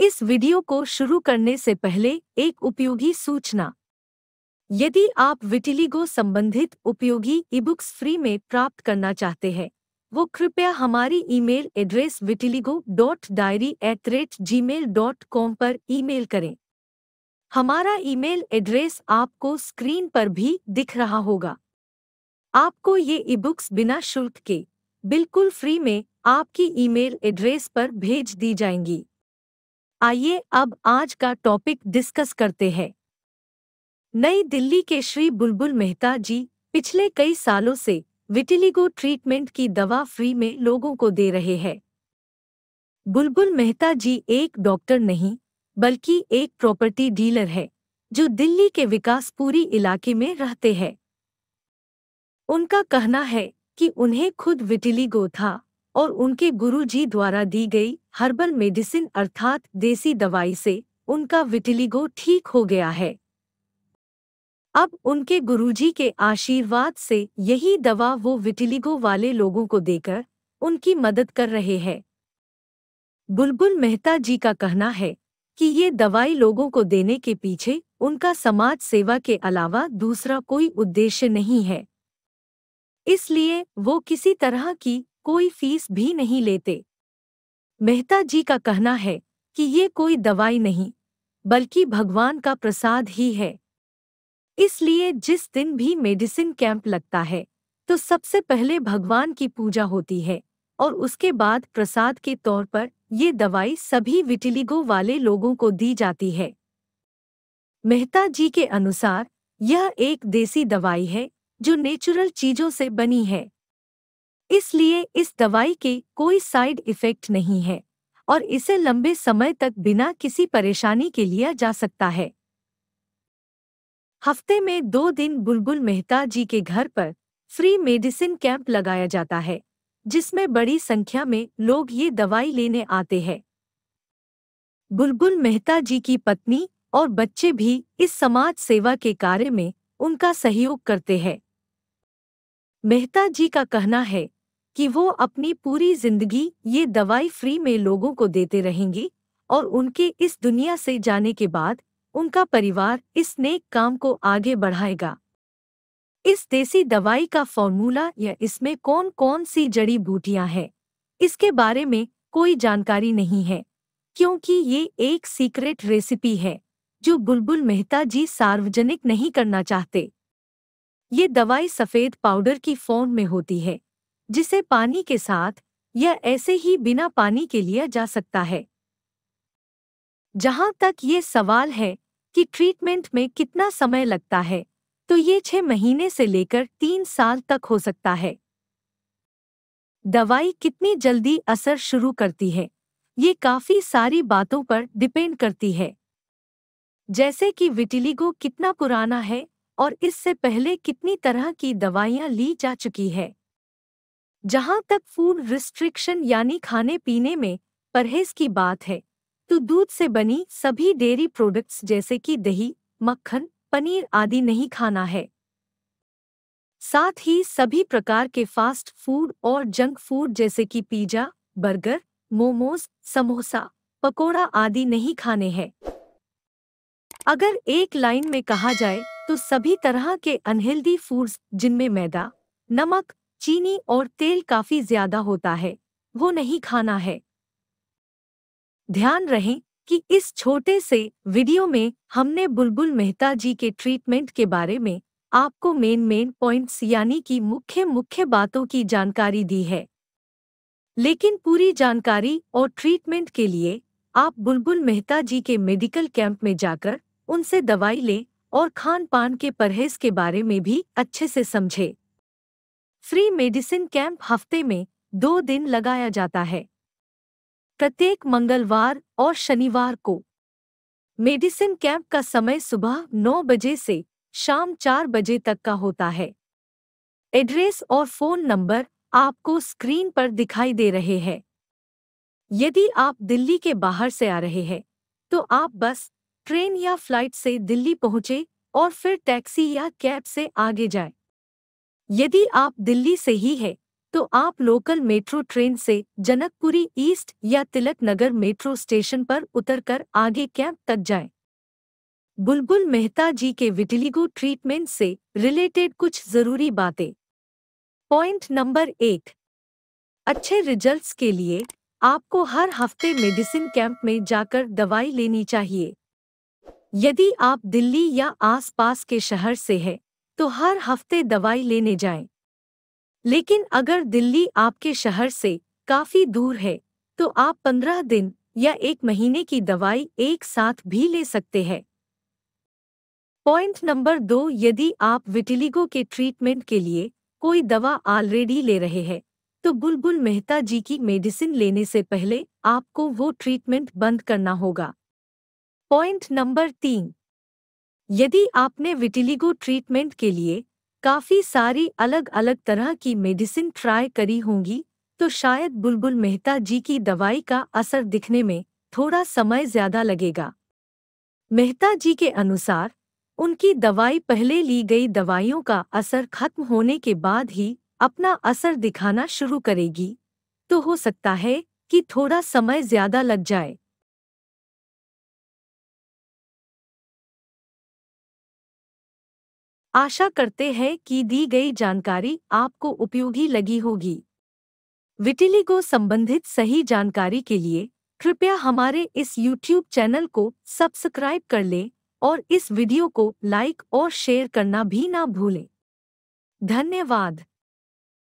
इस वीडियो को शुरू करने से पहले एक उपयोगी सूचना यदि आप विटिलिगो संबंधित उपयोगी ईबुक्स फ्री में प्राप्त करना चाहते हैं वो कृपया हमारी email address vitiligo dot diary at rate gmail dot com पर ईमेल करें हमारा ईमेल एड्रेस आपको स्क्रीन पर भी दिख रहा होगा आपको ये ईबुक्स बिना शुल्क के बिल्कुल फ्री में आपकी ईमेल एड्रेस पर भेज दी जाएंगी आइए अब आज का टॉपिक डिस्कस करते हैं नई दिल्ली के श्री बुलबुल मेहता जी पिछले कई सालों से विटिलिगो ट्रीटमेंट की दवा फ्री में लोगों को दे रहे हैं बुलबुल मेहता जी एक डॉक्टर नहीं बल्कि एक प्रॉपर्टी डीलर है जो दिल्ली के विकासपुरी इलाके में रहते हैं उनका कहना है कि उन्हें खुद विटिलिगो था और उनके गुरुजी द्वारा दी गई हर्बल मेडिसिन अर्थात देसी दवाई से उनका विटिलिगो ठीक हो गया है अब उनके गुरुजी के आशीर्वाद से यही दवा वो विटिलिगो वाले लोगों को देकर उनकी मदद कर रहे हैं बुलबुल मेहता जी का कहना है कि ये दवाई लोगों को देने के पीछे उनका समाज सेवा के अलावा दूसरा कोई उद्देश्य नहीं है इसलिए वो किसी तरह की कोई फीस भी नहीं लेते मेहता जी का कहना है कि ये कोई दवाई नहीं बल्कि भगवान का प्रसाद ही है इसलिए जिस दिन भी मेडिसिन कैंप लगता है तो सबसे पहले भगवान की पूजा होती है और उसके बाद प्रसाद के तौर पर ये दवाई सभी विटिलिगो वाले लोगों को दी जाती है मेहता जी के अनुसार यह एक देसी दवाई है जो नेचुरल चीजों से बनी है इसलिए इस दवाई के कोई साइड इफेक्ट नहीं है और इसे लंबे समय तक बिना किसी परेशानी के लिया जा सकता है हफ्ते में दो दिन बुलबुल मेहता जी के घर पर फ्री मेडिसिन कैंप लगाया जाता है जिसमें बड़ी संख्या में लोग ये दवाई लेने आते हैं बुलबुल मेहता जी की पत्नी और बच्चे भी इस समाज सेवा के कार्य में उनका सहयोग करते हैं मेहता जी का कहना है कि वो अपनी पूरी जिंदगी ये दवाई फ्री में लोगों को देते रहेंगी और उनके इस दुनिया से जाने के बाद उनका परिवार इस नेक काम को आगे बढ़ाएगा इस देसी दवाई का फॉर्मूला या इसमें कौन कौन सी जड़ी बूटियां हैं इसके बारे में कोई जानकारी नहीं है क्योंकि ये एक सीक्रेट रेसिपी है जो बुलबुल मेहता जी सार्वजनिक नहीं करना चाहते ये दवाई सफ़ेद पाउडर की फॉर्म में होती है जिसे पानी के साथ या ऐसे ही बिना पानी के लिया जा सकता है जहां तक ये सवाल है कि ट्रीटमेंट में कितना समय लगता है तो ये छह महीने से लेकर तीन साल तक हो सकता है दवाई कितनी जल्दी असर शुरू करती है ये काफी सारी बातों पर डिपेंड करती है जैसे कि विटिलिगो कितना पुराना है और इससे पहले कितनी तरह की दवाइयां ली जा चुकी है जहां तक फूड रिस्ट्रिक्शन यानी खाने पीने में परहेज की बात है तो दूध से बनी सभी डेयरी प्रोडक्ट्स जैसे कि दही मक्खन पनीर आदि नहीं खाना है साथ ही सभी प्रकार के फास्ट फूड और जंक फूड जैसे कि पिज्जा बर्गर मोमोज समोसा पकोड़ा आदि नहीं खाने हैं अगर एक लाइन में कहा जाए तो सभी तरह के अनहेल्दी फूड्स जिनमें मैदा नमक चीनी और तेल काफी ज्यादा होता है वो नहीं खाना है ध्यान रहे कि इस छोटे से वीडियो में हमने बुलबुल मेहता जी के ट्रीटमेंट के बारे में आपको मेन मेन पॉइंट्स यानी कि मुख्य मुख्य बातों की जानकारी दी है लेकिन पूरी जानकारी और ट्रीटमेंट के लिए आप बुलबुल मेहता जी के मेडिकल कैंप में जाकर उनसे दवाई लें और खान पान के परहेज के बारे में भी अच्छे से समझें फ्री मेडिसिन कैंप हफ्ते में दो दिन लगाया जाता है प्रत्येक मंगलवार और शनिवार को मेडिसिन कैंप का समय सुबह 9 बजे से शाम 4 बजे तक का होता है एड्रेस और फोन नंबर आपको स्क्रीन पर दिखाई दे रहे हैं यदि आप दिल्ली के बाहर से आ रहे हैं तो आप बस ट्रेन या फ्लाइट से दिल्ली पहुंचे और फिर टैक्सी या कैब से आगे जाएं। यदि आप दिल्ली से ही है तो आप लोकल मेट्रो ट्रेन से जनकपुरी ईस्ट या तिलक नगर मेट्रो स्टेशन पर उतरकर आगे कैंप तक जाएं। बुलबुल मेहता जी के विटिलिगो ट्रीटमेंट से रिलेटेड कुछ जरूरी बातें पॉइंट नंबर एक अच्छे रिजल्ट्स के लिए आपको हर हफ्ते मेडिसिन कैंप में जाकर दवाई लेनी चाहिए यदि आप दिल्ली या आसपास के शहर से हैं तो हर हफ्ते दवाई लेने जाएं। लेकिन अगर दिल्ली आपके शहर से काफी दूर है तो आप पंद्रह दिन या एक महीने की दवाई एक साथ भी ले सकते हैं पॉइंट नंबर दो यदि आप विटिलिगो के ट्रीटमेंट के लिए कोई दवा ऑलरेडी ले रहे हैं तो बुलबुल मेहता जी की मेडिसिन लेने से पहले आपको वो ट्रीटमेंट बंद करना होगा पॉइंट नंबर तीन यदि आपने विटिलिगो ट्रीटमेंट के लिए काफ़ी सारी अलग अलग तरह की मेडिसिन ट्राई करी होंगी तो शायद बुलबुल मेहता जी की दवाई का असर दिखने में थोड़ा समय ज़्यादा लगेगा मेहता जी के अनुसार उनकी दवाई पहले ली गई दवाइयों का असर खत्म होने के बाद ही अपना असर दिखाना शुरू करेगी तो हो सकता है कि थोड़ा समय ज़्यादा लग जाए आशा करते हैं कि दी गई जानकारी आपको उपयोगी लगी होगी विटिलिगो संबंधित सही जानकारी के लिए कृपया हमारे इस YouTube चैनल को सब्सक्राइब कर लें और इस वीडियो को लाइक और शेयर करना भी ना भूलें धन्यवाद